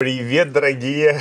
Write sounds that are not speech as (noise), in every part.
Привет, дорогие!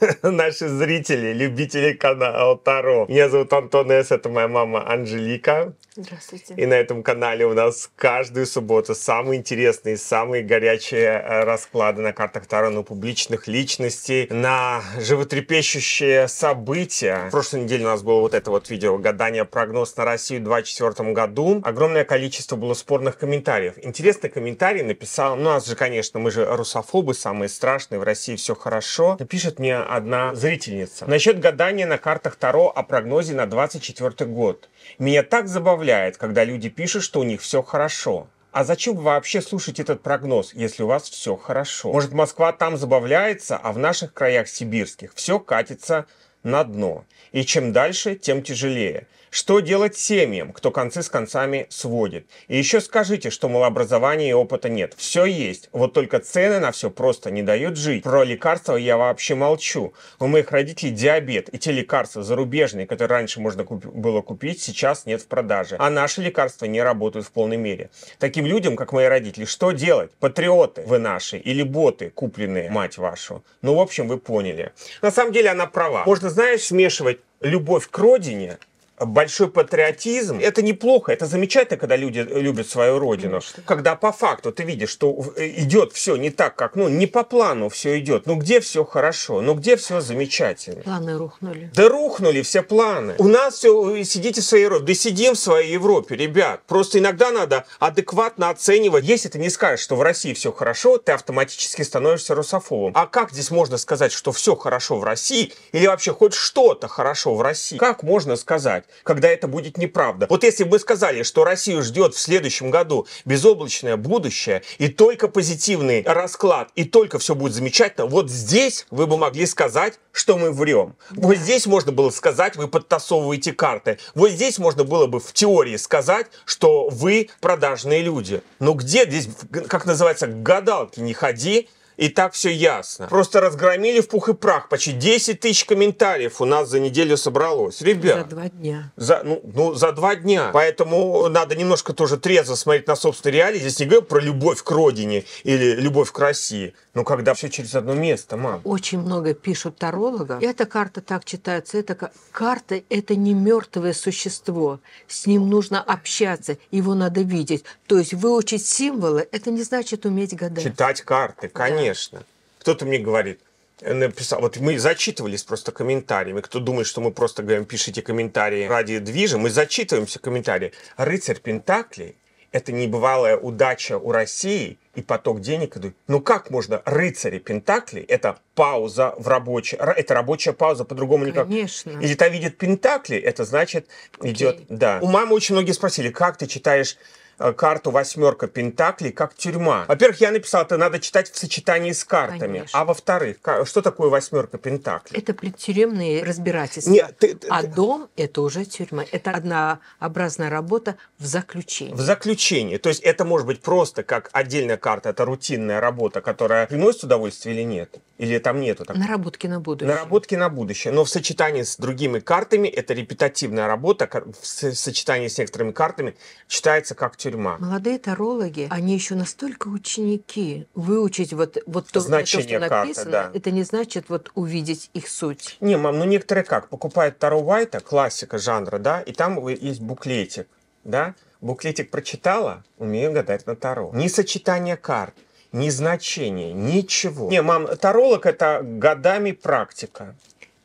(laughs) наши зрители, любители канала Таро. Меня зовут Антон С, это моя мама Анжелика. Здравствуйте. И на этом канале у нас каждую субботу самые интересные, самые горячие э, расклады на картах Таро, на публичных личностей, на животрепещущие события. В прошлой неделе у нас было вот это вот видео «Гадание прогноз на Россию в 2024 году». Огромное количество было спорных комментариев. Интересный комментарий написал, ну, нас же, конечно, мы же русофобы, самые страшные, в России все хорошо. Напишет мне одна зрительница. Насчет гадания на картах Таро о прогнозе на 24 год. Меня так забавляет, когда люди пишут, что у них все хорошо. А зачем вообще слушать этот прогноз, если у вас все хорошо? Может, Москва там забавляется, а в наших краях сибирских все катится на дно. И чем дальше, тем тяжелее. Что делать семьям, кто концы с концами сводит? И еще скажите, что малообразования и опыта нет. Все есть, вот только цены на все просто не дают жить. Про лекарства я вообще молчу. У моих родителей диабет, и те лекарства зарубежные, которые раньше можно куп- было купить, сейчас нет в продаже. А наши лекарства не работают в полной мере. Таким людям, как мои родители, что делать? Патриоты вы наши или боты, купленные, мать вашу? Ну, в общем, вы поняли. На самом деле она права. Можно, знаешь, смешивать любовь к родине большой патриотизм. Это неплохо, это замечательно, когда люди любят свою родину. Конечно. Когда по факту ты видишь, что э, идет все не так, как, ну, не по плану все идет. Ну, где все хорошо? Ну, где все замечательно? Планы рухнули. Да рухнули все планы. У нас все, э, сидите в своей Европе. Да сидим в своей Европе, ребят. Просто иногда надо адекватно оценивать. Если ты не скажешь, что в России все хорошо, ты автоматически становишься русофобом. А как здесь можно сказать, что все хорошо в России? Или вообще хоть что-то хорошо в России? Как можно сказать? когда это будет неправда. Вот если бы сказали, что Россию ждет в следующем году безоблачное будущее и только позитивный расклад, и только все будет замечательно, вот здесь вы бы могли сказать, что мы врем. Вот здесь можно было сказать, вы подтасовываете карты. Вот здесь можно было бы в теории сказать, что вы продажные люди. Но где здесь, как называется, гадалки, не ходи, и так все ясно. Просто разгромили в пух и прах. Почти 10 тысяч комментариев у нас за неделю собралось. Ребят. За два дня. За, ну, ну, за два дня. Поэтому надо немножко тоже трезво смотреть на собственные реалии. Здесь не говорю про любовь к родине или любовь к России. Но ну, когда все через одно место, мам. Очень много пишут тарологов. Эта карта так читается. Эта карта – это не мертвое существо. С ним нужно общаться, его надо видеть. То есть выучить символы – это не значит уметь гадать. Читать карты, конечно. Конечно. Кто-то мне говорит, э, написал, вот мы зачитывались просто комментариями. Кто думает, что мы просто говорим, пишите комментарии ради движа, мы зачитываемся комментарии. Рыцарь Пентакли – это небывалая удача у России и поток денег идут. Ну как можно рыцари Пентакли – это пауза в рабочей, это рабочая пауза, по-другому никак. Конечно. И видит Пентакли – это значит идет, okay. да. У мамы очень многие спросили, как ты читаешь Э, карту «Восьмерка Пентаклей» как тюрьма. Во-первых, я написал, это надо читать в сочетании с картами. Конечно. А во-вторых, что такое «Восьмерка Пентаклей»? Это предтюремные разбирательства. Нет, ты, ты, а дом – это уже тюрьма. Это однообразная работа в заключении. В заключении. То есть это может быть просто как отдельная карта, это рутинная работа, которая приносит удовольствие или нет? Или там нету? Так... Наработки на будущее. Наработки на будущее. Но в сочетании с другими картами, это репетативная работа, в сочетании с некоторыми картами читается как тюрьма. Молодые тарологи, они еще настолько ученики. Выучить вот, вот то, Значение то, что написано, карты, да. это не значит вот увидеть их суть. Не, мам, ну некоторые как? Покупают Таро Вайта, классика жанра, да, и там есть буклетик, да, буклетик прочитала, умею гадать на Таро. Не сочетание карт, ни значения, ничего. Не, мам, таролог – это годами практика.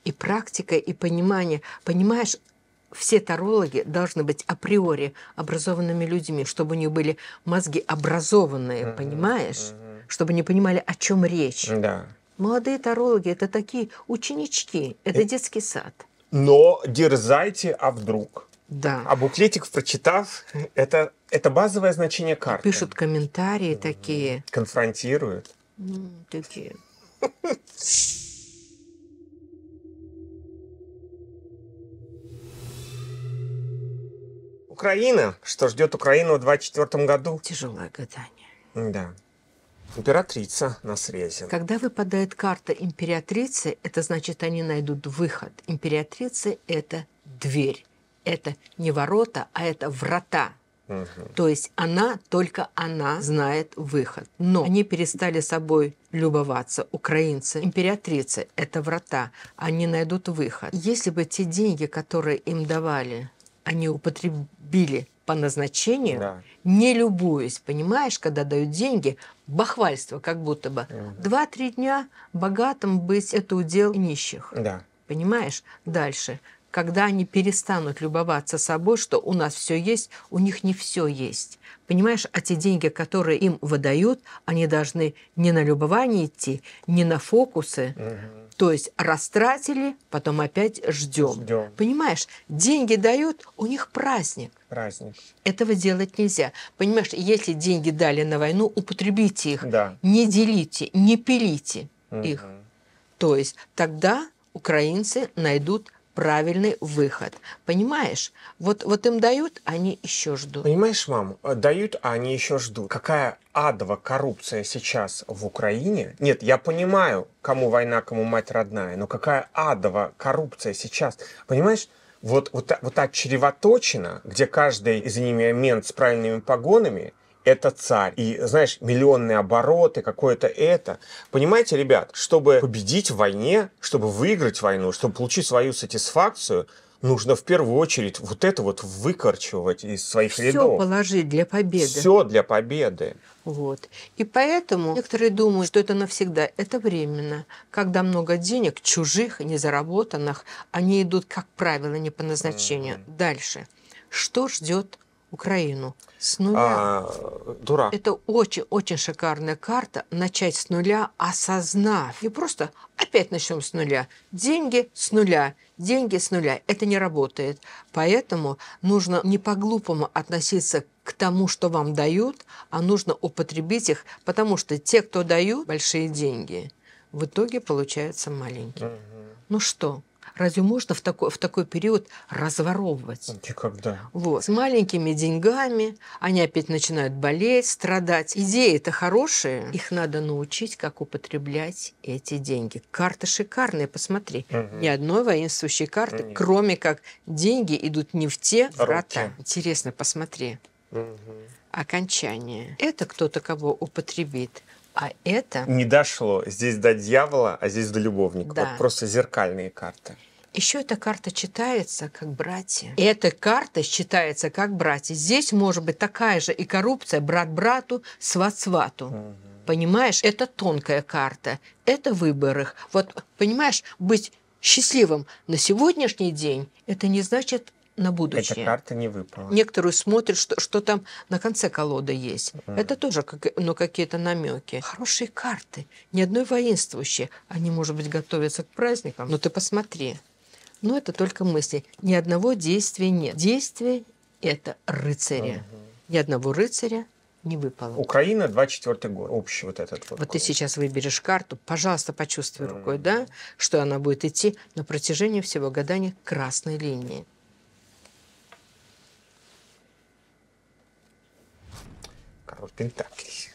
И практика, и понимание. Понимаешь, все тарологи должны быть априори образованными людьми, чтобы у них были мозги образованные, mm-hmm. понимаешь? Mm-hmm. Чтобы они понимали, о чем речь. Да. Молодые тарологи – это такие ученички, это и... детский сад. Но дерзайте, а вдруг – да. А буклетик, прочитав, это, это базовое значение карты. Пишут комментарии такие. Конфронтируют. Такие. Украина. Что ждет Украину в 2024 году? Тяжелое гадание. Да. Императрица на срезе. Когда выпадает карта императрицы, это значит, они найдут выход. Императрицы это дверь это не ворота, а это врата. Угу. То есть она, только она знает выход. Но они перестали собой любоваться, украинцы. Императрицы – это врата, они найдут выход. Если бы те деньги, которые им давали, они употребили по назначению, да. не любуясь, понимаешь, когда дают деньги, бахвальство как будто бы. Угу. Два-три дня богатым быть – это удел нищих. Да. Понимаешь? Дальше – когда они перестанут любоваться собой, что у нас все есть, у них не все есть. Понимаешь, а те деньги, которые им выдают, они должны не на любование идти, не на фокусы. Угу. То есть растратили, потом опять ждем. ждем. Понимаешь, деньги дают, у них праздник. Праздник. Этого делать нельзя. Понимаешь, если деньги дали на войну, употребите их, да. не делите, не пилите угу. их. То есть тогда украинцы найдут правильный выход. Понимаешь? Вот, вот им дают, они еще ждут. Понимаешь, мам, э, дают, а они еще ждут. Какая адова коррупция сейчас в Украине. Нет, я понимаю, кому война, кому мать родная, но какая адова коррупция сейчас. Понимаешь? Вот, вот, вот та чревоточина, где каждый, из меня, мент с правильными погонами это царь. И, знаешь, миллионные обороты, какое-то это. Понимаете, ребят, чтобы победить в войне, чтобы выиграть войну, чтобы получить свою сатисфакцию, нужно в первую очередь вот это вот выкорчевать из своих Все рядов. Все положить для победы. Все для победы. Вот. И поэтому некоторые думают, что это навсегда. Это временно. Когда много денег, чужих, незаработанных, они идут, как правило, не по назначению. Mm-hmm. Дальше. Что ждет Украину с нуля. А, дурак. Это очень-очень шикарная карта. Начать с нуля, осознав. И просто опять начнем с нуля. Деньги с нуля. Деньги с нуля. Это не работает. Поэтому нужно не по-глупому относиться к тому, что вам дают, а нужно употребить их, потому что те, кто дают большие деньги, в итоге получаются маленькие. Угу. Ну что, Разве можно в такой, в такой период разворовывать? Никогда. Ну, вот. С маленькими деньгами они опять начинают болеть, страдать. идеи это хорошие. Их надо научить, как употреблять эти деньги. Карта шикарная, посмотри. Угу. Ни одной воинствующей карты, угу. кроме как деньги идут не в те Руки. врата. Интересно, посмотри. Угу. Окончание. Это кто-то кого употребит. А это... Не дошло. Здесь до дьявола, а здесь до любовника. Да. Вот просто зеркальные карты. Еще эта карта читается как братья. Эта карта считается как братья. Здесь может быть такая же и коррупция брат брату, сват свату. Угу. Понимаешь, это тонкая карта. Это выбор их. Вот, понимаешь, быть счастливым на сегодняшний день, это не значит на будущее. Эта карта не выпала. Некоторые смотрят, что, что там на конце колоды есть. Mm. Это тоже как, ну, какие-то намеки. Хорошие карты, ни одной воинствующей. Они, может быть, готовятся к праздникам, но ну, ты посмотри. Но это только мысли. Ни одного действия нет. Действие – это рыцаря. Ни одного рыцаря не выпало. Украина, 24 год, общий вот этот. Вот, вот ты сейчас выберешь карту, пожалуйста, почувствуй рукой, да, что она будет идти на протяжении всего гадания красной линии. Король Пентаклей.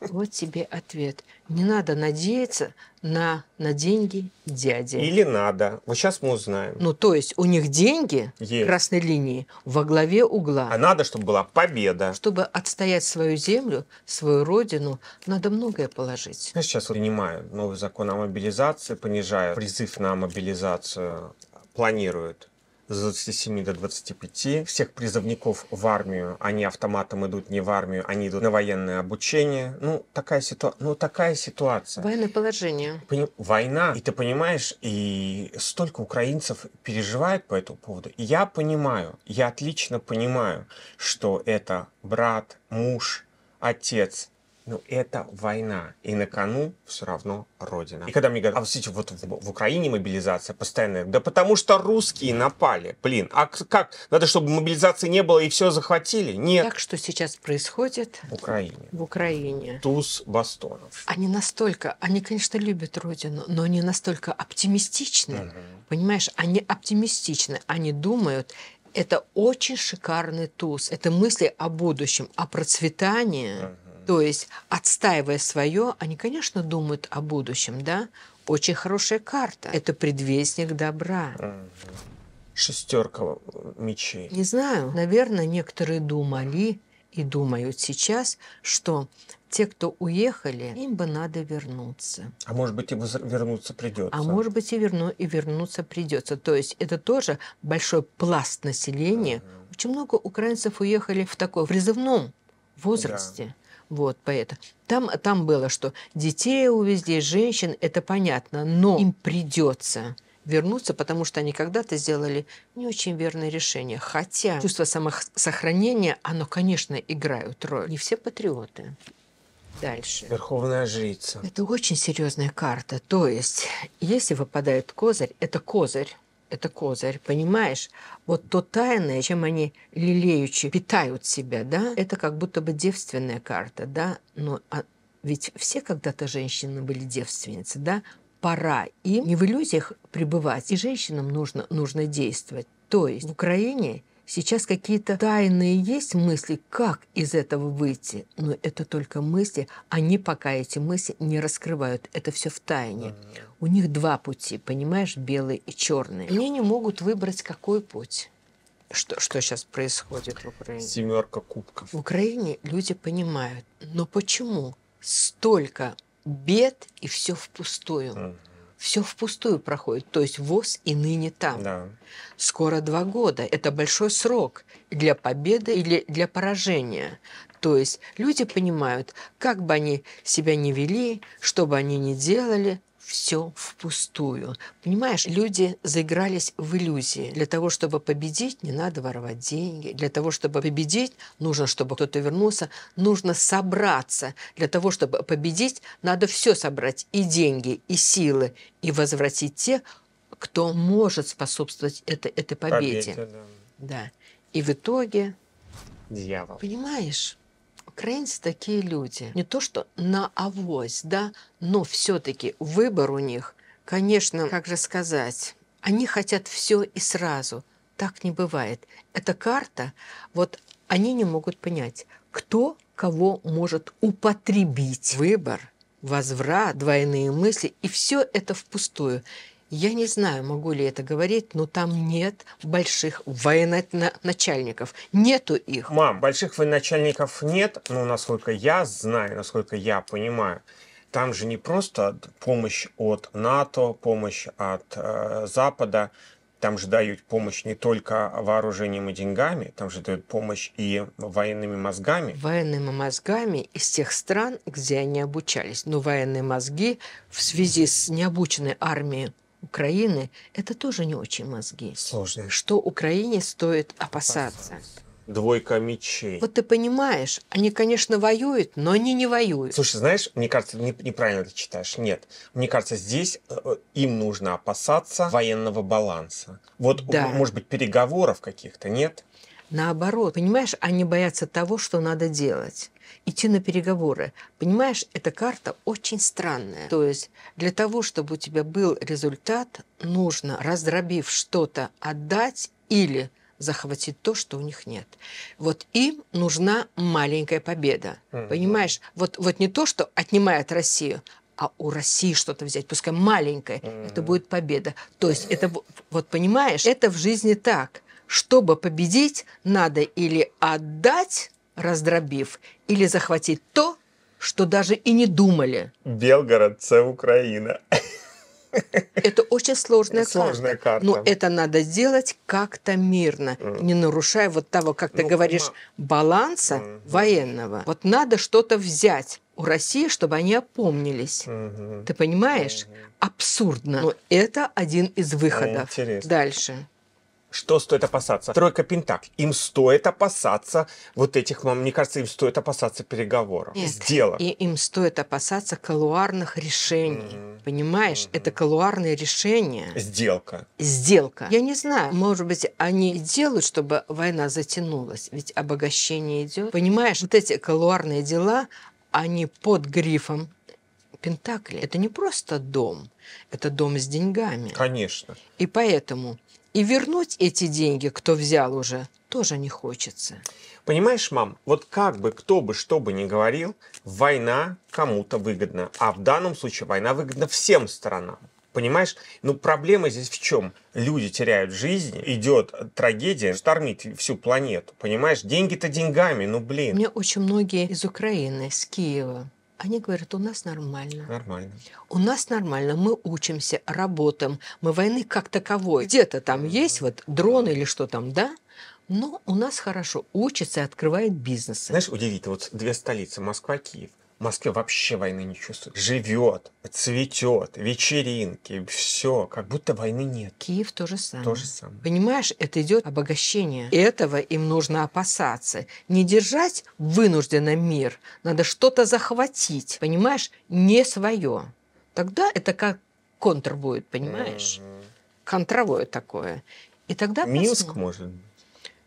Вот тебе ответ. Не надо надеяться на, на деньги дяди. Или надо. Вот сейчас мы узнаем. Ну, то есть у них деньги есть. красной линии во главе угла. А надо, чтобы была победа. Чтобы отстоять свою землю, свою родину, надо многое положить. Я сейчас принимаю новый закон о мобилизации, понижая призыв на мобилизацию, планируют с 27 до 25. Всех призывников в армию, они автоматом идут не в армию, они идут на военное обучение. Ну, такая, ситуа... ну, такая ситуация. Военное положение. Поним... Война. И ты понимаешь, и столько украинцев переживает по этому поводу. И я понимаю, я отлично понимаю, что это брат, муж, отец, но это война, и на кону все равно Родина. И когда мне говорят, а смотрите, вот в, в Украине мобилизация постоянная. Да потому что русские напали, блин. А как? Надо, чтобы мобилизации не было и все захватили? Нет. Так что сейчас происходит? В Украине. В Украине. Туз Бастонов. Они настолько, они, конечно, любят Родину, но они настолько оптимистичны. Угу. Понимаешь, они оптимистичны. Они думают, это очень шикарный туз. Это мысли о будущем, о процветании. Угу то есть, отстаивая свое, они, конечно, думают о будущем, да? Очень хорошая карта. Это предвестник добра. Шестерка мечей. Не знаю. Наверное, некоторые думали и думают сейчас, что те, кто уехали, им бы надо вернуться. А может быть, и вернуться придется. А может быть, и, верну, и вернуться придется. То есть это тоже большой пласт населения. Угу. Очень много украинцев уехали в такой призывном возрасте. Да. Вот, поэтому. Там, там было, что детей увезли, женщин, это понятно, но им придется вернуться, потому что они когда-то сделали не очень верное решение. Хотя чувство самосохранения, оно, конечно, играет роль. Не все патриоты. Дальше. Верховная жрица. Это очень серьезная карта. То есть, если выпадает козырь, это козырь это козырь, понимаешь? Вот то тайное, чем они лелеючи питают себя, да, это как будто бы девственная карта, да, но а ведь все когда-то женщины были девственницы, да, пора им не в иллюзиях пребывать, и женщинам нужно, нужно действовать. То есть в Украине Сейчас какие-то тайные есть мысли, как из этого выйти. Но это только мысли. Они пока эти мысли не раскрывают. Это все в тайне. У них два пути, понимаешь, белый и черный. Они не могут выбрать, какой путь. Что, что сейчас происходит в Украине? Семерка кубков. В Украине люди понимают, но почему столько бед и все впустую? Mm -hmm все впустую проходит. То есть ВОЗ и ныне там. Да. Скоро два года. Это большой срок для победы или для поражения. То есть люди понимают, как бы они себя не вели, что бы они ни делали, все впустую. Понимаешь, люди заигрались в иллюзии. Для того, чтобы победить, не надо воровать деньги. Для того, чтобы победить, нужно, чтобы кто-то вернулся. Нужно собраться. Для того, чтобы победить, надо все собрать. И деньги, и силы. И возвратить те кто может способствовать это, этой победе. победе да. да. И в итоге... Дьявол. Понимаешь? украинцы такие люди. Не то, что на авось, да, но все-таки выбор у них, конечно, как же сказать, они хотят все и сразу. Так не бывает. Эта карта, вот они не могут понять, кто кого может употребить. Выбор, возврат, двойные мысли, и все это впустую. Я не знаю, могу ли это говорить, но там нет больших военачальников. Нету их. Мам, больших военачальников нет, но насколько я знаю, насколько я понимаю, там же не просто помощь от НАТО, помощь от э, Запада, там же дают помощь не только вооружением и деньгами, там же дают помощь и военными мозгами. Военными мозгами из тех стран, где они обучались. Но военные мозги в связи с необученной армией Украины, это тоже не очень мозги. Сложно. Что Украине стоит опасаться. Двойка мечей. Вот ты понимаешь, они, конечно, воюют, но они не воюют. Слушай, знаешь, мне кажется, не, неправильно ты читаешь. Нет. Мне кажется, здесь э, э им нужно опасаться военного баланса. Вот, да. может быть, переговоров каких-то, нет? наоборот, понимаешь, они боятся того, что надо делать идти на переговоры. Понимаешь, эта карта очень странная. То есть для того, чтобы у тебя был результат, нужно, раздробив что-то, отдать или захватить то, что у них нет. Вот им нужна маленькая победа. Mm-hmm. Понимаешь, вот, вот не то, что отнимает Россию, а у России что-то взять, пускай маленькое, mm-hmm. это будет победа. То есть это, вот понимаешь, это в жизни так. Чтобы победить, надо или отдать, раздробив, или захватить то, что даже и не думали. Белгород – это Украина. (laughs) Это очень сложная, сложная карта. карта. Но это надо сделать как-то мирно, mm. не нарушая вот того, как ты ну, говоришь, ма... баланса mm военного. Вот надо что-то взять у России, чтобы они опомнились. Mm-hmm. Ты понимаешь? Mm-hmm. Абсурдно. Но это один из выходов. Mm, интересно. Дальше. Что стоит опасаться? Тройка Пентак. Им стоит опасаться вот этих, мам, мне кажется, им стоит опасаться переговоров, Нет. сделок. И им стоит опасаться колуарных решений. Mm-hmm. Понимаешь? Mm-hmm. Это колуарные решения. Сделка. Сделка. Я не знаю, может быть, они делают, чтобы война затянулась. Ведь обогащение идет. Понимаешь, вот эти колуарные дела, они под грифом Пентакли. Это не просто дом, это дом с деньгами. Конечно. И поэтому и вернуть эти деньги, кто взял уже, тоже не хочется. Понимаешь, мам, вот как бы кто бы что бы ни говорил, война кому-то выгодна. А в данном случае война выгодна всем сторонам. Понимаешь? Ну, проблема здесь в чем? Люди теряют жизнь, идет трагедия, штормит всю планету. Понимаешь? Деньги-то деньгами, ну блин. У меня очень многие из Украины, из Киева. Они говорят, у нас нормально. Нормально. У нас нормально, мы учимся, работаем, мы войны как таковой. Где-то там есть вот дрон или что там, да? Но у нас хорошо учится и открывает бизнесы. Знаешь, удивительно, вот две столицы, Москва Киев – Москве вообще войны не чувствует. Живет, цветет, вечеринки, все, как будто войны нет. Киев то же самое. То же самое. Понимаешь, это идет обогащение. Этого им нужно опасаться. Не держать вынужденно мир. Надо что-то захватить. Понимаешь, не свое. Тогда это как контр будет, понимаешь? Контровое такое. И тогда Минск, посмотрим. может быть.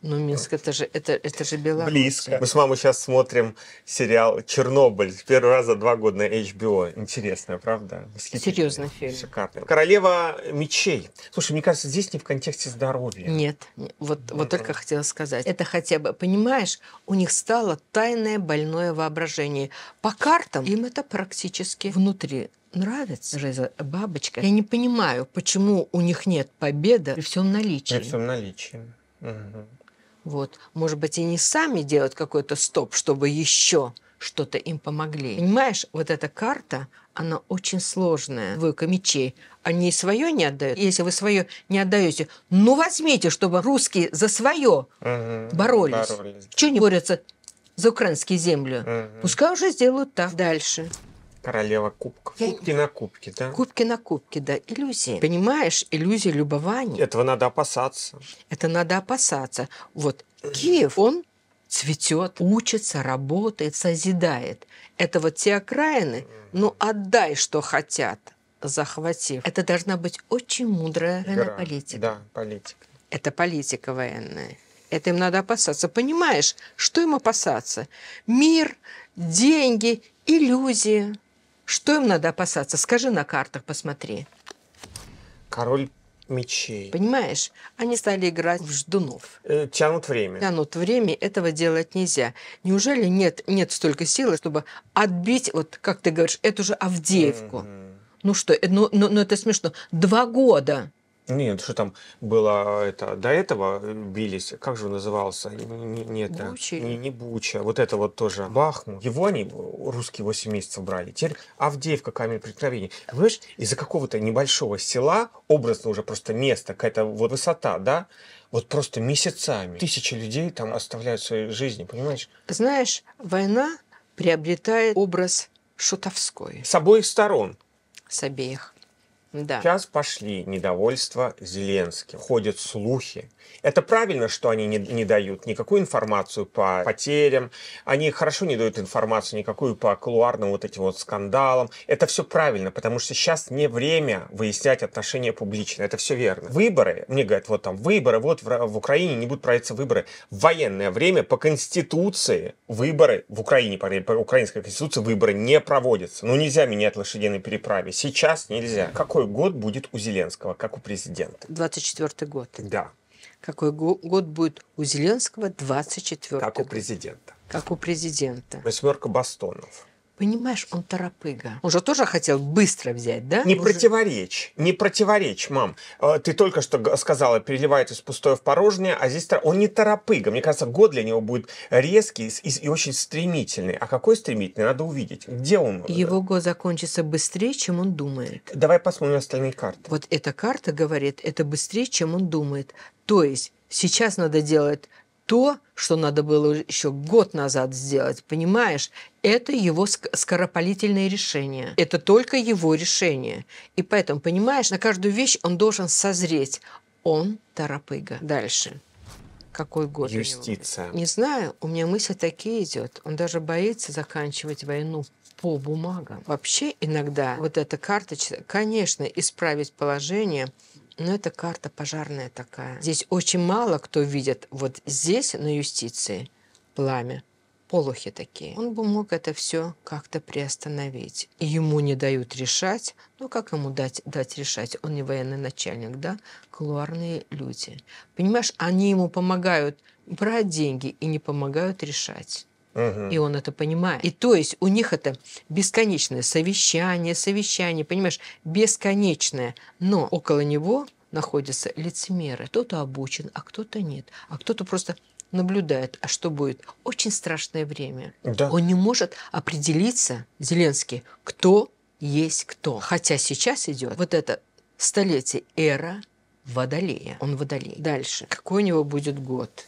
Ну, Минск, это же, это, это же Беларусь. Близко. Мы с мамой сейчас смотрим сериал «Чернобыль». Первый раз за два года на HBO. Интересная, правда? Серьезный фильм. Шикарный. «Королева мечей». Слушай, мне кажется, здесь не в контексте здоровья. Нет. Вот, mm-hmm. вот только хотела сказать. Это хотя бы, понимаешь, у них стало тайное больное воображение. По картам им это практически внутри нравится же бабочка. Я не понимаю, почему у них нет победы при всем наличии. При всем наличии. Угу. Вот. Может быть, и не сами делают какой-то стоп, чтобы еще что-то им помогли. Понимаешь, вот эта карта, она очень сложная. Двойка мечей. Они свое не отдают. Если вы свое не отдаете, ну возьмите, чтобы русские за свое угу, боролись. боролись. Чего не борются за украинские земли? Угу. Пускай уже сделают так дальше. Королева кубков. Я... Кубки на кубке, да? Кубки на кубке, да. Иллюзии. Понимаешь, иллюзия любования. Этого надо опасаться. Это надо опасаться. Вот э. Киев, он цветет, учится, работает, созидает. Это вот те окраины, ну отдай, что хотят, захватив. Это должна быть очень мудрая военная политика. Да, политика. Это политика военная. Это им надо опасаться. Понимаешь, что им опасаться? Мир, деньги, иллюзии. Что им надо опасаться? Скажи на картах, посмотри. Король мечей. Понимаешь? Они стали играть в ждунов. Э, тянут время. Тянут время, этого делать нельзя. Неужели нет, нет столько силы, чтобы отбить, вот как ты говоришь, эту же Авдеевку? Mm-hmm. Ну что, э, ну, ну, ну это смешно. Два года. Нет, ну что там было это до этого э, бились, как же он назывался? Не, не, это, Буча. Не, не Буча. Вот это вот тоже Бахмут. Его они, э, русские, 8 месяцев брали. Теперь Авдеевка, камень преткновения. Понимаешь, из-за какого-то небольшого села, образно уже просто место, какая-то вот высота, да, вот просто месяцами тысячи людей там оставляют свои жизни, понимаешь? Знаешь, война приобретает образ шутовской. С обоих сторон. С обеих. Да. Сейчас пошли недовольство Зеленским. Ходят слухи. Это правильно, что они не, не дают никакую информацию по потерям. Они хорошо не дают информацию никакую по кулуарным вот этим вот скандалам. Это все правильно, потому что сейчас не время выяснять отношения публично. Это все верно. Выборы, мне говорят, вот там выборы, вот в, в Украине не будут проводиться выборы. В военное время по Конституции выборы в Украине, по, по украинской Конституции выборы не проводятся. Ну нельзя менять лошадиной переправе. Сейчас нельзя. Какой какой год будет у Зеленского, как у президента? 24 год. Да. Какой год будет у Зеленского? 24 Как у президента. Как у президента. Восьмерка бастонов. Понимаешь, он торопыга. Он же тоже хотел быстро взять, да? Не он противоречь, не противоречь, мам. Э, ты только что сказала, переливает из пустое в порожнее, а здесь он не торопыга. Мне кажется, год для него будет резкий и, и очень стремительный. А какой стремительный, надо увидеть. Где он? Его год закончится быстрее, чем он думает. Давай посмотрим остальные карты. Вот эта карта говорит, это быстрее, чем он думает. То есть сейчас надо делать то, что надо было еще год назад сделать, понимаешь? Это его скоропалительное решение. Это только его решение. И поэтому, понимаешь, на каждую вещь он должен созреть. Он торопыга. Дальше. Какой год Юстиция. Не знаю, у меня мысль такие идет. Он даже боится заканчивать войну по бумагам. Вообще иногда вот эта карточка, конечно, исправить положение – но ну, это карта пожарная такая. Здесь очень мало кто видит. Вот здесь, на юстиции, пламя, полухи такие. Он бы мог это все как-то приостановить. И ему не дают решать. Ну, как ему дать, дать решать? Он не военный начальник, да? Кулуарные люди. Понимаешь, они ему помогают брать деньги и не помогают решать. И он это понимает. И то есть у них это бесконечное совещание, совещание, понимаешь, бесконечное. Но около него находятся лицемеры. Кто-то обучен, а кто-то нет. А кто-то просто наблюдает, а что будет. Очень страшное время. Да. Он не может определиться, Зеленский, кто есть кто. Хотя сейчас идет вот это столетие эра Водолея. Он Водолей. Дальше. Какой у него будет год?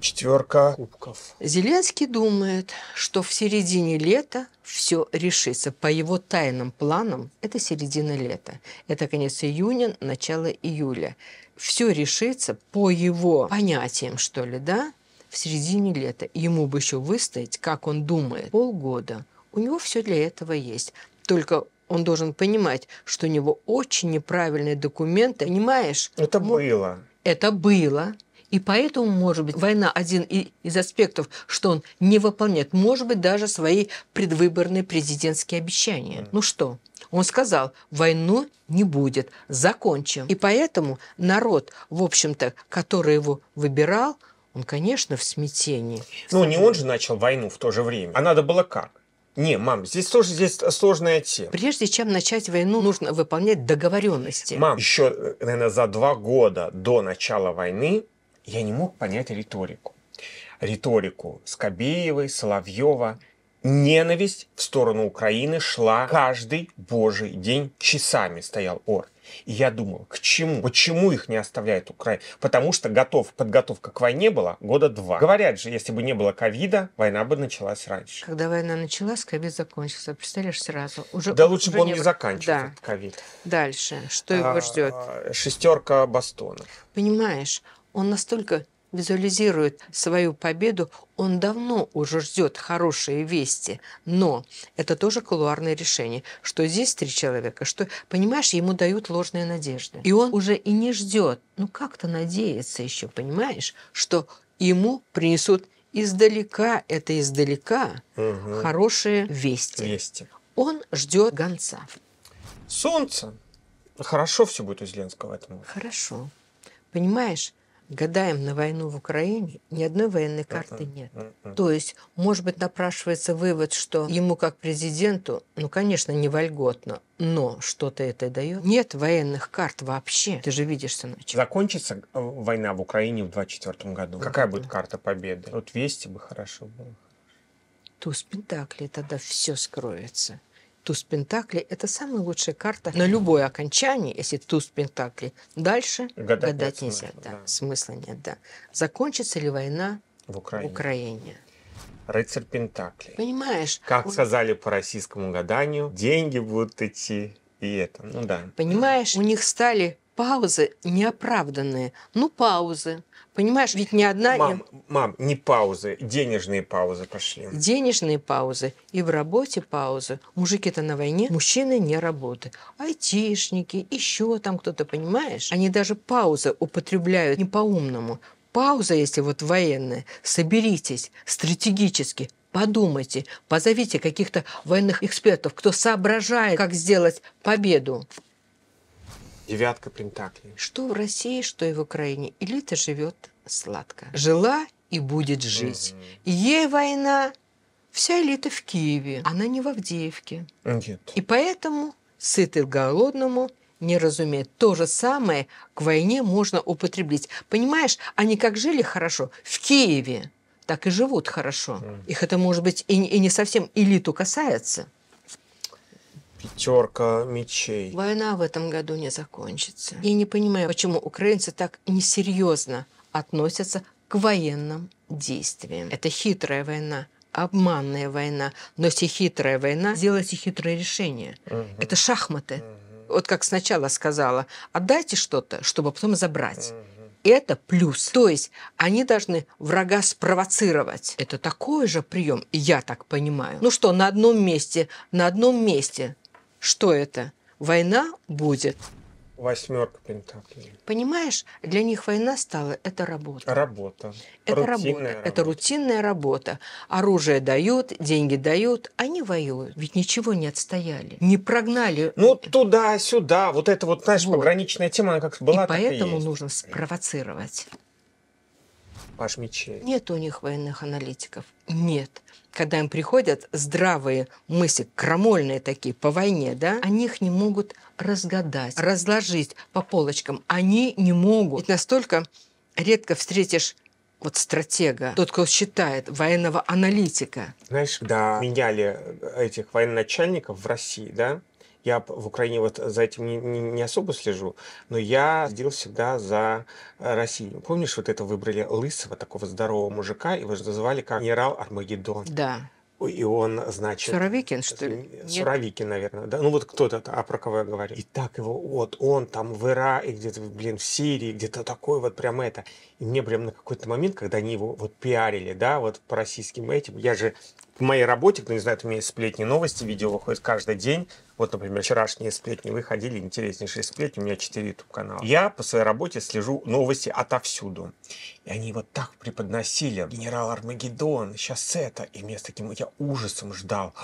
четверка кубков. Зеленский думает, что в середине лета все решится. По его тайным планам это середина лета. Это конец июня, начало июля. Все решится по его понятиям, что ли, да, в середине лета. Ему бы еще выстоять, как он думает, полгода. У него все для этого есть. Только он должен понимать, что у него очень неправильные документы. Понимаешь? Это было. Это было. И поэтому, может быть, война один из аспектов, что он не выполняет, может быть, даже свои предвыборные президентские обещания. Ну что, он сказал, войну не будет, закончим. И поэтому народ, в общем-то, который его выбирал, он, конечно, в смятении. Ну, не он же начал войну в то же время, а надо было как? Не, мам, здесь тоже здесь сложная тема. Прежде чем начать войну, нужно выполнять договоренности. Мам, еще, наверное, за два года до начала войны я не мог понять риторику. Риторику Скобеевой, Соловьева. Ненависть в сторону Украины шла каждый божий день, часами стоял ор. И я думал, к чему? Почему их не оставляет Украина? Потому что готов, подготовка к войне была года два. Говорят же, если бы не было ковида, война бы началась раньше. Когда война началась, ковид закончился. Представляешь, сразу. Уже, да лучше бы он не, не заканчивал да. Дальше. Что а, его ждет? Шестерка бастонов. Понимаешь, он настолько визуализирует свою победу, он давно уже ждет хорошие вести, но это тоже кулуарное решение, что здесь три человека, что, понимаешь, ему дают ложные надежды. И он уже и не ждет, ну как-то надеется еще, понимаешь, что ему принесут издалека, это издалека, угу. хорошие вести. вести. Он ждет гонца. Солнце. Хорошо все будет у Зеленского этому. Хорошо. Понимаешь, гадаем на войну в Украине, ни одной военной карты нет. То есть, может быть, напрашивается вывод, что ему как президенту, ну, конечно, не вольготно, но что-то это дает. Нет военных карт вообще. Ты же видишься на Закончится э, война в Украине в 2024 году. Какая да. будет карта победы? Вот вести бы хорошо было. Туз Пентакли, тогда все скроется туз пентаклей – это самая лучшая карта на любое окончание, если туз пентаклей Дальше гадать, гадать нет, нельзя, смысла, да, да. смысла нет, да. Закончится ли война в Украине? В Украине? Рыцарь пентаклей. Понимаешь? Как он... сказали по российскому гаданию, деньги будут идти и это, ну да. Понимаешь, у них стали паузы неоправданные. Ну, паузы. Понимаешь, ведь не одна... Мам, мам, не паузы, денежные паузы пошли. Денежные паузы и в работе паузы. Мужики-то на войне, мужчины не работы, Айтишники, еще там кто-то, понимаешь? Они даже паузы употребляют не по-умному. Пауза, если вот военная, соберитесь стратегически, подумайте, позовите каких-то военных экспертов, кто соображает, как сделать победу. Девятка Пентаклей. Что в России, что и в Украине. Элита живет сладко. Жила и будет жить. Угу. Ей война. Вся элита в Киеве. Она не в Авдеевке. Нет. И поэтому сытый голодному не разумеет. То же самое к войне можно употреблять. Понимаешь, они как жили хорошо в Киеве, так и живут хорошо. Их это, может быть, и, и не совсем элиту касается пятерка мечей. Война в этом году не закончится. Я не понимаю, почему украинцы так несерьезно относятся к военным действиям. Это хитрая война обманная война, но если хитрая война, сделайте хитрое решение. Угу. Это шахматы. Угу. Вот как сначала сказала, отдайте что-то, чтобы потом забрать. Угу. Это плюс. То есть они должны врага спровоцировать. Это такой же прием, я так понимаю. Ну что, на одном месте, на одном месте что это? Война будет. Восьмерка Пентаклей. Понимаешь, для них война стала это работа. Работа. Это рутинная работа. работа. Это рутинная работа. Оружие дают, деньги дают, они воюют. Ведь ничего не отстояли, не прогнали. Ну туда-сюда, вот это вот, знаешь, вот. пограничная тема, она как была. И поэтому и нужно спровоцировать. Паш мечей. Нет у них военных аналитиков. Нет когда им приходят здравые мысли, крамольные такие, по войне, да, они их не могут разгадать, разложить по полочкам. Они не могут. Ведь настолько редко встретишь вот стратега, тот, кто считает военного аналитика. Знаешь, когда меняли этих военачальников в России, да, я в Украине вот за этим не, не, не особо слежу, но я сделал всегда за э, Россию. Помнишь, вот это выбрали лысого, такого здорового мужика, его же называли как генерал Армагеддон. Да. И он, значит... Суровикин, что ли? Суровикин, Нет. наверное. Да? Ну, вот кто-то, а про кого я говорю. И так его, вот он там в Ираке, где-то, блин, в Сирии, где-то такой вот прям это. И мне прям на какой-то момент, когда они его вот пиарили, да, вот по российским этим, я же в моей работе, кто не знает, у меня есть сплетни новости, видео выходит каждый день. Вот, например, вчерашние сплетни выходили, интереснейшие сплетни, у меня 4 YouTube-канала. Я по своей работе слежу новости отовсюду. И они вот так преподносили. Генерал Армагеддон, сейчас это. И мне с таким, я ужасом ждал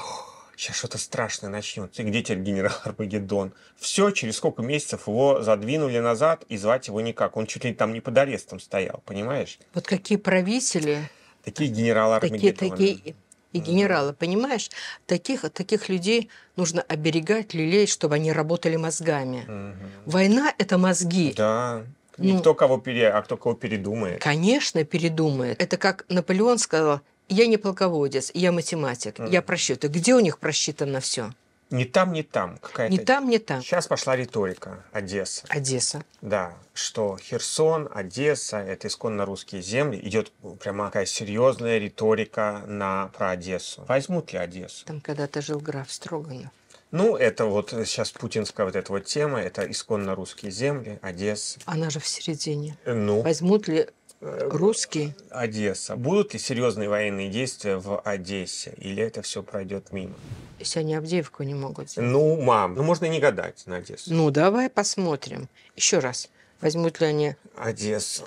сейчас что-то страшное начнется. И где теперь генерал Армагеддон? Все, через сколько месяцев его задвинули назад, и звать его никак. Он чуть ли там не под арестом стоял, понимаешь? Вот какие правители... Такие генералы Армагеддона. Такие, такие и генерала, понимаешь? Таких, таких людей нужно оберегать, лелеять, чтобы они работали мозгами. Угу. Война – это мозги. Да. ну, кто кого пере, а кто кого передумает? Конечно, передумает. Это как Наполеон сказал: я не полководец, я математик, mm. я просчитываю. Где у них просчитано все? Не там, не там. какая Не там, не там. Сейчас пошла риторика. Одесса. Одесса. Да, что Херсон, Одесса, это исконно русские земли. Идет прямо такая серьезная риторика на, про Одессу. Возьмут ли Одессу? Там когда-то жил граф Строганов. Ну, это вот сейчас путинская вот эта вот тема, это исконно русские земли, Одесса. Она же в середине. Ну. Возьмут ли Э, русский. Одесса. Будут ли серьезные военные действия в Одессе? Или это все пройдет мимо? Если они Авдеевку не могут сделать. Ну, мам, ну можно не гадать на Одессу. Ну, давай посмотрим. Еще раз. Возьмут ли они... Одессу.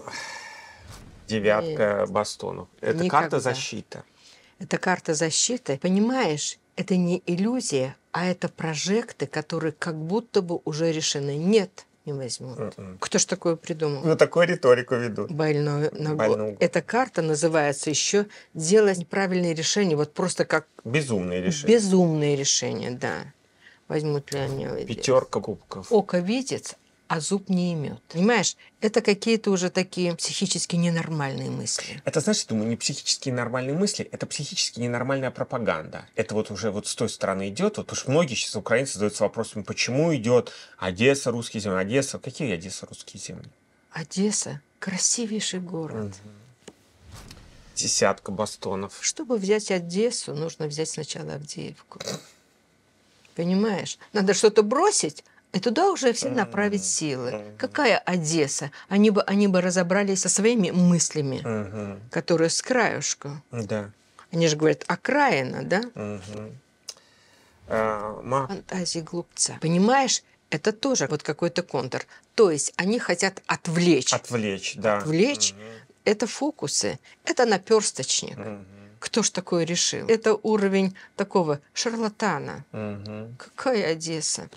Девятка Нет. бастонов. Это Никогда. карта защиты. Это карта защиты. Понимаешь, это не иллюзия, а это прожекты, которые как будто бы уже решены. Нет, не возьмут. Mm-mm. М-м. Кто ж такое придумал? Ну, такую риторику ведут. Больную ногу. Больную. Эта карта называется еще «Делать неправильные решения». Вот просто как... Безумные решения. Безумные решения, да. Возьмут ли они... Пятерка кубков. Око видит, а зуб не имет. Понимаешь, это какие-то уже такие психически ненормальные мысли. Это, знаешь, думаю, не психически нормальные мысли, это психически ненормальная пропаганда. Это вот уже вот с той стороны идет, вот, уж многие сейчас украинцы задаются вопросом, почему идет Одесса, русские земли, Одесса. Какие Одесса, русские земли? Одесса – красивейший город. Угу десятка бастонов. Чтобы взять Одессу, нужно взять сначала Авдеевку. Понимаешь? Надо что-то бросить, и туда уже все направить силы. Какая Одесса? Они бы, они бы разобрались со своими мыслями, угу. которые с краюшку. Да. Они же говорят окраина, да? Угу. А, Фантазии глупца. Понимаешь, это тоже вот какой-то контр. То есть они хотят отвлечь. Отвлечь, да. Отвлечь. Угу. Это фокусы, это наперсточник. Угу. Кто ж такое решил? Это уровень такого шарлатана. Угу. Какая Одесса?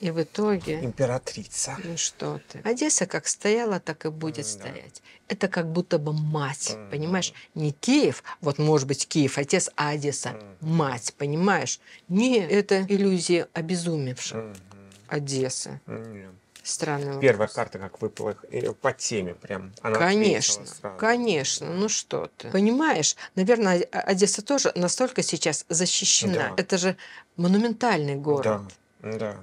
И в итоге... Императрица. Ну что ты. Одесса как стояла, так и будет да. стоять. Это как будто бы мать, mm. понимаешь? Не Киев, вот может быть Киев отец, а Одесса mm. мать, понимаешь? Не это иллюзия обезумевшего mm. Одессы. Mm. Странный вопрос. Первая карта как выпала э, по теме прям. Она конечно, конечно. Ну что ты. Понимаешь, наверное, Одесса тоже настолько сейчас защищена. Да. Это же монументальный город. Да, да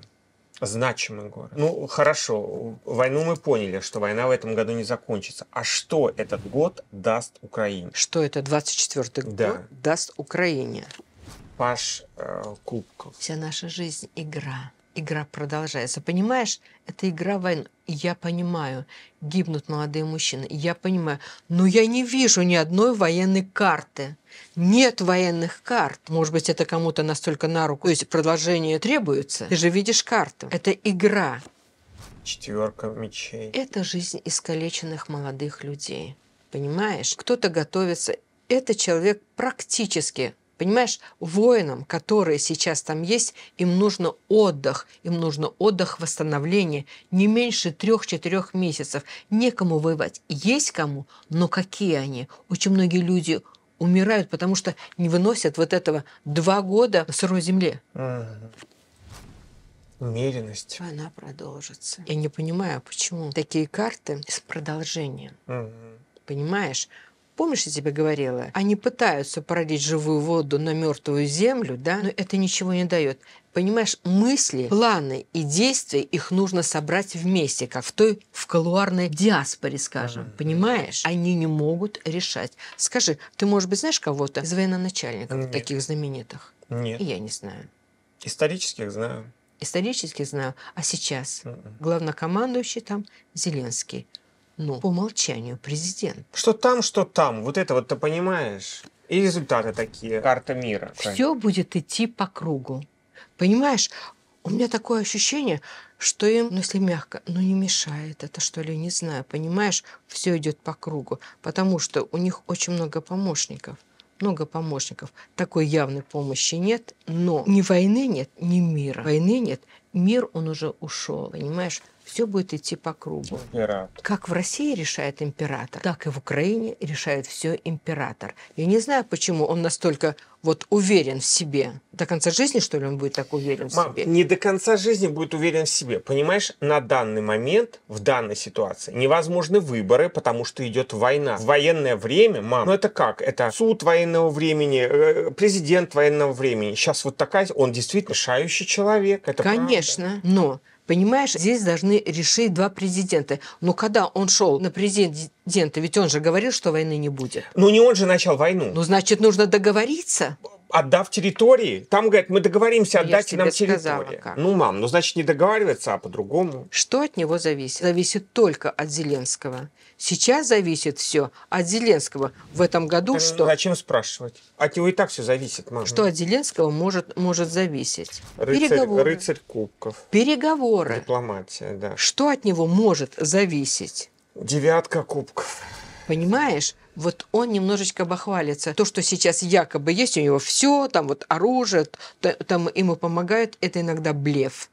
значимый город. Ну, хорошо, войну мы поняли, что война в этом году не закончится. А что этот год даст Украине? Что это 24-й год да. даст Украине? Паш э, Кубков. Вся наша жизнь – игра игра продолжается. Понимаешь, это игра войны. Я понимаю, гибнут молодые мужчины, я понимаю, но я не вижу ни одной военной карты. Нет военных карт. Может быть, это кому-то настолько на руку. То есть продолжение требуется. Ты же видишь карты? Это игра. Четверка мечей. Это жизнь искалеченных молодых людей. Понимаешь? Кто-то готовится. Это человек практически Понимаешь, воинам, которые сейчас там есть, им нужно отдых, им нужно отдых, восстановления не меньше трех-четырех месяцев. Некому воевать. Есть кому, но какие они? Очень многие люди умирают, потому что не выносят вот этого два года на сырой земле. mm умеренность. Она продолжится. Я не понимаю, почему такие карты с продолжением. Понимаешь? Помнишь, я тебе говорила? Они пытаются пролить живую воду на мертвую землю, да? Но это ничего не дает. Понимаешь, мысли, планы и действия, их нужно собрать вместе, как в той в колуарной диаспоре, скажем. Mm-hmm. Понимаешь? Они не могут решать. Скажи, ты, может быть, знаешь кого-то из военачальников, Нет. таких знаменитых? Нет. я не знаю. Исторических знаю. Исторических знаю. А сейчас Mm-mm. главнокомандующий там Зеленский ну, по умолчанию президент. Что там, что там. Вот это вот ты понимаешь. И результаты такие. Карта мира. Все будет идти по кругу. Понимаешь, у меня такое ощущение, что им, ну если мягко, ну не мешает это, что ли, не знаю. Понимаешь, все идет по кругу, потому что у них очень много помощников. Много помощников. Такой явной помощи нет, но ни войны нет, ни мира. Войны нет, мир, он уже ушел, понимаешь? все будет идти по кругу. Император. Как в России решает император, так и в Украине решает все император. Я не знаю, почему он настолько вот уверен в себе. До конца жизни, что ли, он будет так уверен Мам, в себе? Не до конца жизни будет уверен в себе. Понимаешь, на данный момент, в данной ситуации, невозможны выборы, потому что идет война. В военное время, мам, ну это как? Это суд военного времени, э, президент военного времени. Сейчас вот такая, он действительно шающий человек. Это Конечно, правда. но Понимаешь, здесь должны решить два президента. Но когда он шел на президента, ведь он же говорил, что войны не будет. Ну не он же начал войну. Ну значит, нужно договориться отдав территории. Там говорят, мы договоримся, ну, отдать нам территории. Ну, мам, ну значит не договариваться, а по-другому. Что от него зависит? Зависит только от Зеленского. Сейчас зависит все от Зеленского. В этом году Это что? Зачем спрашивать? От а него и так все зависит, мама. Что от Зеленского может, может зависеть? Рыцарь, Переговоры. Рыцарь кубков. Переговоры. Дипломатия, да. Что от него может зависеть? Девятка кубков. Понимаешь? вот он немножечко бахвалится. То, что сейчас якобы есть у него все, там вот оружие, там ему помогают, это иногда блеф.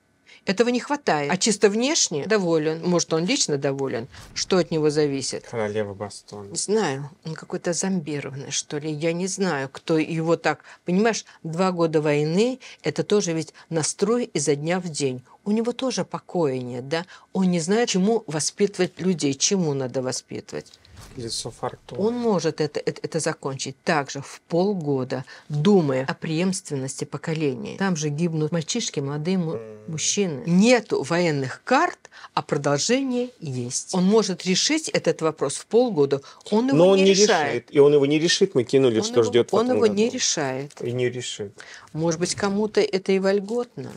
Этого не хватает. А чисто внешне доволен. Может, он лично доволен. Что от него зависит? Королева Бастон. Не знаю. Он какой-то зомбированный, что ли. Я не знаю, кто его так... Понимаешь, два года войны – это тоже ведь настрой изо дня в день. У него тоже покоя нет, да? Он не знает, чему воспитывать людей, чему надо воспитывать лицо фартура. Он может это, это, это закончить также в полгода, думая о преемственности поколений. Там же гибнут мальчишки, молодые му- мужчины. Нету военных карт, а продолжение есть. Он может решить этот вопрос в полгода. Он его Но он не, не решает. решает. И он его не решит. Мы кинули, он что его, ждет в Он его году. не решает. И не решит. Может быть, кому-то это и вольготно.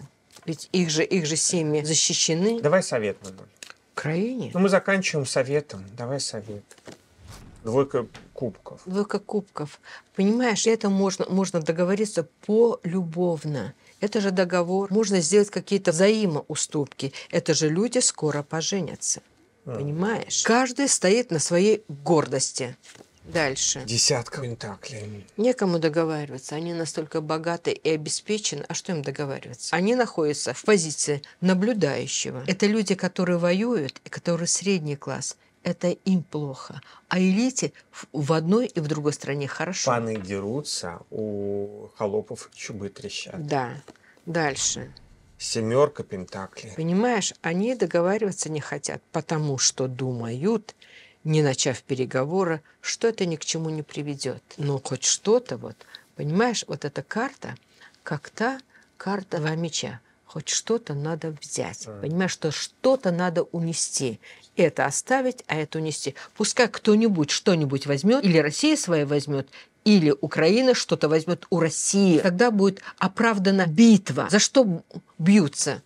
Ведь их же, их же семьи защищены. Давай совет нам. Украине? Ну, мы заканчиваем советом. Давай совет. Двойка кубков. Двойка кубков. Понимаешь, это можно, можно договориться полюбовно. Это же договор. Можно сделать какие-то взаимоуступки. Это же люди скоро поженятся. А. Понимаешь? Каждый стоит на своей гордости. Дальше. Десятка пентаклей. Некому договариваться. Они настолько богаты и обеспечены. А что им договариваться? Они находятся в позиции наблюдающего. Это люди, которые воюют, и которые средний класс – это им плохо, а элите в одной и в другой стране хорошо. Паны дерутся, у холопов чубы трещат. Да. Дальше. Семерка Пентакли. Понимаешь, они договариваться не хотят, потому что думают, не начав переговора, что это ни к чему не приведет. Но хоть что-то вот, понимаешь, вот эта карта, как та карта два меча хоть что-то надо взять. Да. Понимаешь, что что-то надо унести. Это оставить, а это унести. Пускай кто-нибудь что-нибудь возьмет, или Россия своя возьмет, или Украина что-то возьмет у России. Тогда будет оправдана битва. За что бьются?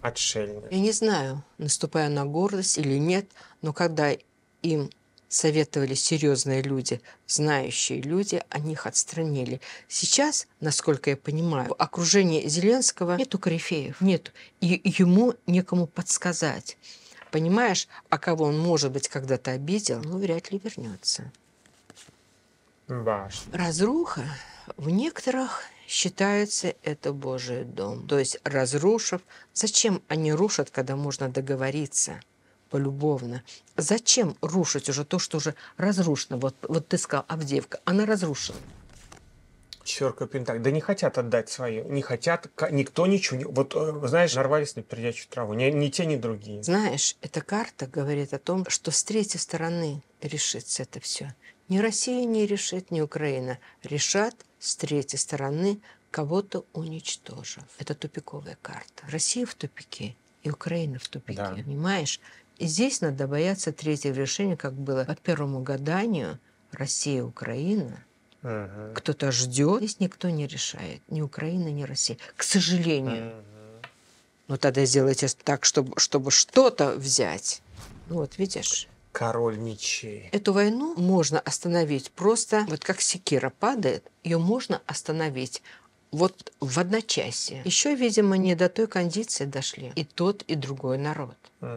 Отшельник. Я не знаю, наступая на гордость или нет, но когда им советовали серьезные люди, знающие люди, они их отстранили. Сейчас, насколько я понимаю, в окружении Зеленского нету корифеев, нет, и ему некому подсказать. Понимаешь, а кого он, может быть, когда-то обидел, ну, вряд ли вернется. Важно. Разруха в некоторых считается это Божий дом. То есть разрушив, зачем они рушат, когда можно договориться? полюбовно. Зачем рушить уже то, что уже разрушено? Вот, вот ты сказал, Авдеевка, она разрушена. Четверка Пентак. Да не хотят отдать свое. Не хотят, никто ничего не... Вот, э, знаешь, нарвались на пердячую траву. Ни, ни те, ни другие. Знаешь, эта карта говорит о том, что с третьей стороны решится это все. Ни Россия не решит, ни Украина. Решат с третьей стороны, кого-то уничтожив. Это тупиковая карта. Россия в тупике и Украина в тупике, да. понимаешь? Здесь надо бояться третьего решения, как было по первому гаданию Россия-Украина. Угу. Кто-то ждет. Здесь никто не решает. Ни Украина, ни Россия. К сожалению. Угу. Ну тогда сделайте так, чтобы, чтобы что-то взять. Ну вот видишь. Король мечей. Эту войну можно остановить просто, вот как секира падает, ее можно остановить вот в одночасье. Еще, видимо, не до той кондиции дошли и тот, и другой народ. Угу.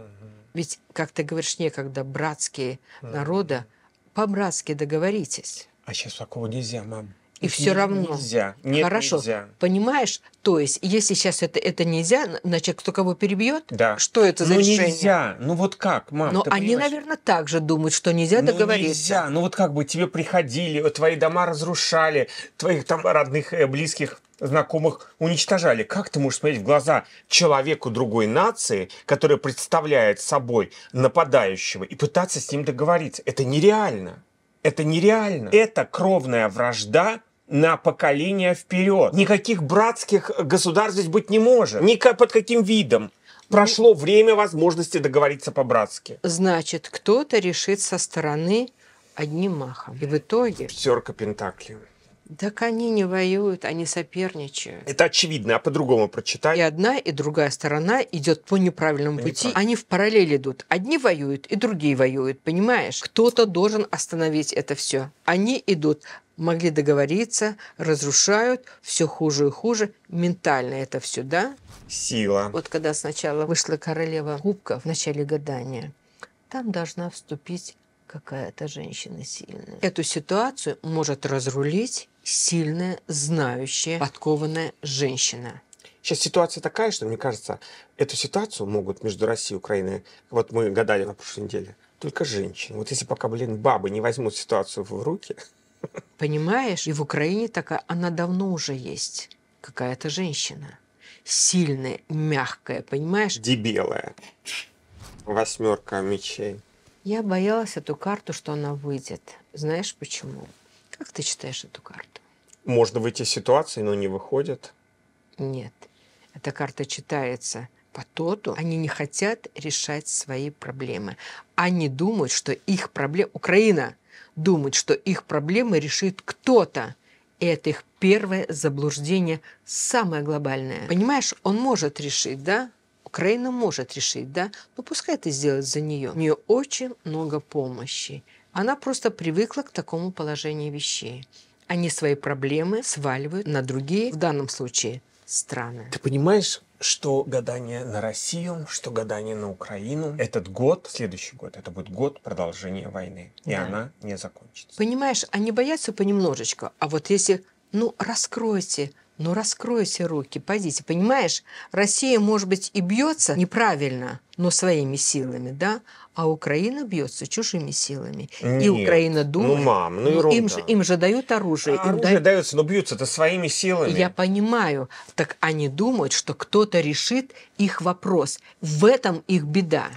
Ведь, как ты говоришь, некогда братские mm. народа, по-братски договоритесь. А сейчас такого нельзя, мам. И все равно. Нельзя. Нет, Хорошо. Нельзя. Понимаешь? То есть, если сейчас это, это нельзя, значит, кто кого перебьет? Да. Что это за ну, решение? нельзя. Ну вот как, мам? Ну, они, понимаешь? наверное, также думают, что нельзя ну, договориться. нельзя. Ну вот как бы тебе приходили, твои дома разрушали, твоих там родных, э, близких знакомых уничтожали. Как ты можешь смотреть в глаза человеку другой нации, который представляет собой нападающего, и пытаться с ним договориться? Это нереально. Это нереально. Это кровная вражда на поколение вперед. Никаких братских государств здесь быть не может. Ни под каким видом. Прошло ну. время возможности договориться по-братски. Значит, кто-то решит со стороны одним махом. И в итоге... Пятерка Пентакли. Так они не воюют, они соперничают. Это очевидно, а по-другому прочитай. И одна, и другая сторона идет по неправильному Неправильно. пути. Они в параллель идут. Одни воюют, и другие воюют, понимаешь? Кто-то должен остановить это все. Они идут могли договориться, разрушают, все хуже и хуже. Ментально это все, да? Сила. Вот когда сначала вышла королева кубка в начале гадания, там должна вступить какая-то женщина сильная. Эту ситуацию может разрулить сильная, знающая, подкованная женщина. Сейчас ситуация такая, что, мне кажется, эту ситуацию могут между Россией и Украиной, вот мы гадали на прошлой неделе, только женщины. Вот если пока, блин, бабы не возьмут ситуацию в руки, Понимаешь, и в Украине такая, она давно уже есть, какая-то женщина. Сильная, мягкая, понимаешь? Дебелая. Восьмерка мечей. Я боялась эту карту, что она выйдет. Знаешь почему? Как ты читаешь эту карту? Можно выйти из ситуации, но не выходит. Нет. Эта карта читается по тоту. Они не хотят решать свои проблемы. Они думают, что их проблема... Украина! думать, что их проблемы решит кто-то. это их первое заблуждение, самое глобальное. Понимаешь, он может решить, да? Украина может решить, да? Но ну, пускай это сделает за нее. У нее очень много помощи. Она просто привыкла к такому положению вещей. Они свои проблемы сваливают на другие, в данном случае, страны. Ты понимаешь, что гадание на Россию, что гадание на Украину. Этот год, следующий год, это будет год продолжения войны. И да. она не закончится. Понимаешь, они боятся понемножечко. А вот если, ну, раскройте, ну, раскройте руки, пойдите. Понимаешь, Россия, может быть, и бьется неправильно, но своими силами, да? а Украина бьется чужими силами. Нет, и Украина ну, думает, ну, мам, ну, ну им, же, им же дают оружие. А им оружие дают... дается, но бьются это своими силами. Я понимаю. Так они думают, что кто-то решит их вопрос. В этом их беда.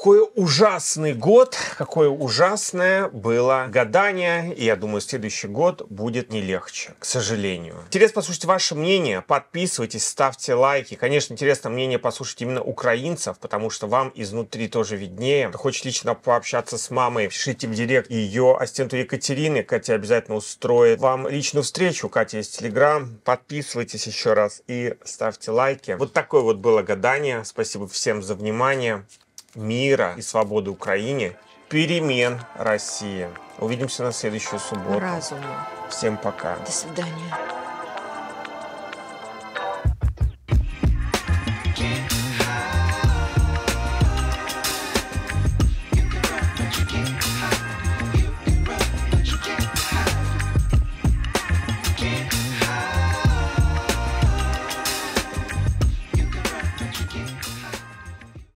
какой ужасный год, какое ужасное было гадание. И я думаю, следующий год будет не легче, к сожалению. Интересно послушать ваше мнение. Подписывайтесь, ставьте лайки. Конечно, интересно мнение послушать именно украинцев, потому что вам изнутри тоже виднее. Кто хочет лично пообщаться с мамой, пишите в директ ее ассистенту Екатерины. Катя обязательно устроит вам личную встречу. Катя есть Телеграм. Подписывайтесь еще раз и ставьте лайки. Вот такое вот было гадание. Спасибо всем за внимание мира и свободы Украине, перемен России. Увидимся на следующую субботу. Разума. Всем пока. До свидания.